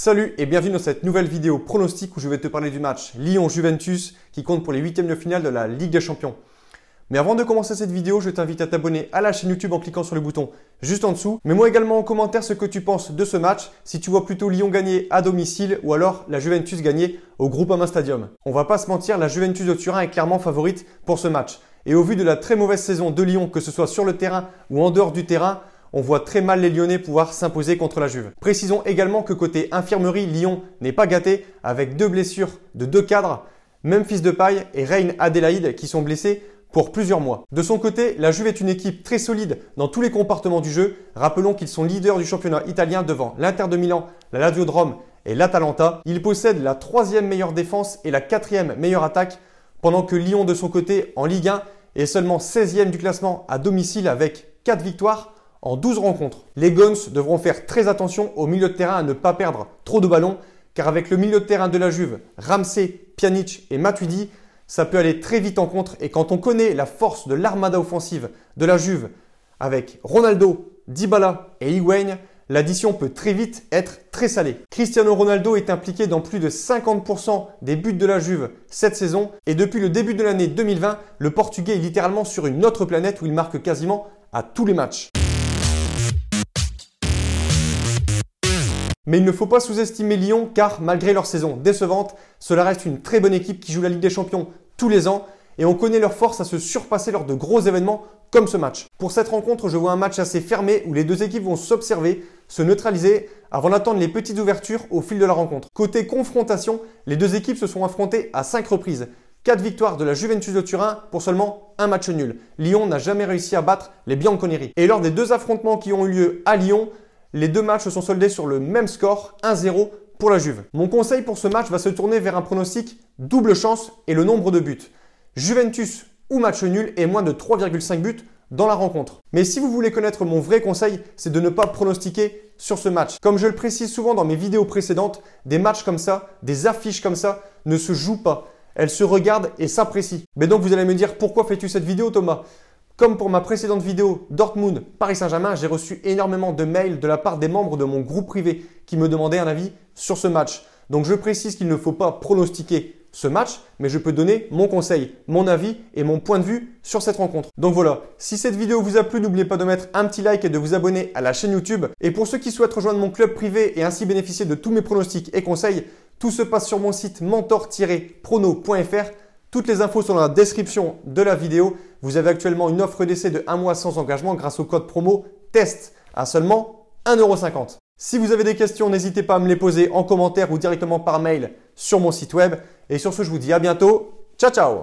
Salut et bienvenue dans cette nouvelle vidéo pronostic où je vais te parler du match Lyon-Juventus qui compte pour les huitièmes de finale de la Ligue des Champions. Mais avant de commencer cette vidéo, je t'invite à t'abonner à la chaîne YouTube en cliquant sur le bouton juste en dessous. Mets-moi également en commentaire ce que tu penses de ce match, si tu vois plutôt Lyon gagner à domicile ou alors la Juventus gagner au Groupama Stadium. On va pas se mentir, la Juventus de Turin est clairement favorite pour ce match. Et au vu de la très mauvaise saison de Lyon, que ce soit sur le terrain ou en dehors du terrain, on voit très mal les Lyonnais pouvoir s'imposer contre la Juve. Précisons également que côté infirmerie, Lyon n'est pas gâté avec deux blessures de deux cadres, Memphis paille et Reine Adélaïde qui sont blessés pour plusieurs mois. De son côté, la Juve est une équipe très solide dans tous les comportements du jeu. Rappelons qu'ils sont leaders du championnat italien devant l'Inter de Milan, la Lazio de Rome et l'Atalanta. Ils possèdent la troisième meilleure défense et la quatrième meilleure attaque, pendant que Lyon de son côté en Ligue 1 est seulement 16e du classement à domicile avec 4 victoires en 12 rencontres. Les Guns devront faire très attention au milieu de terrain à ne pas perdre trop de ballons, car avec le milieu de terrain de la Juve, Ramsey, Pjanic et Matuidi, ça peut aller très vite en contre. Et quand on connaît la force de l'armada offensive de la Juve, avec Ronaldo, Dybala et Iwane, l'addition peut très vite être très salée. Cristiano Ronaldo est impliqué dans plus de 50% des buts de la Juve cette saison et depuis le début de l'année 2020, le Portugais est littéralement sur une autre planète où il marque quasiment à tous les matchs. Mais il ne faut pas sous-estimer Lyon car malgré leur saison décevante, cela reste une très bonne équipe qui joue la Ligue des Champions tous les ans et on connaît leur force à se surpasser lors de gros événements comme ce match. Pour cette rencontre, je vois un match assez fermé où les deux équipes vont s'observer, se neutraliser avant d'attendre les petites ouvertures au fil de la rencontre. Côté confrontation, les deux équipes se sont affrontées à 5 reprises. 4 victoires de la Juventus de Turin pour seulement un match nul. Lyon n'a jamais réussi à battre les Bianconeri. Et lors des deux affrontements qui ont eu lieu à Lyon, les deux matchs se sont soldés sur le même score, 1-0 pour la Juve. Mon conseil pour ce match va se tourner vers un pronostic double chance et le nombre de buts. Juventus ou match nul et moins de 3,5 buts dans la rencontre. Mais si vous voulez connaître mon vrai conseil, c'est de ne pas pronostiquer sur ce match. Comme je le précise souvent dans mes vidéos précédentes, des matchs comme ça, des affiches comme ça ne se jouent pas. Elles se regardent et s'apprécient. Mais donc vous allez me dire pourquoi fais-tu cette vidéo Thomas comme pour ma précédente vidéo Dortmund Paris Saint-Germain, j'ai reçu énormément de mails de la part des membres de mon groupe privé qui me demandaient un avis sur ce match. Donc je précise qu'il ne faut pas pronostiquer ce match, mais je peux donner mon conseil, mon avis et mon point de vue sur cette rencontre. Donc voilà, si cette vidéo vous a plu, n'oubliez pas de mettre un petit like et de vous abonner à la chaîne YouTube. Et pour ceux qui souhaitent rejoindre mon club privé et ainsi bénéficier de tous mes pronostics et conseils, tout se passe sur mon site mentor-prono.fr. Toutes les infos sont dans la description de la vidéo vous avez actuellement une offre d'essai de 1 mois sans engagement grâce au code promo TEST à seulement 1,50€. Si vous avez des questions, n'hésitez pas à me les poser en commentaire ou directement par mail sur mon site web. Et sur ce, je vous dis à bientôt. Ciao ciao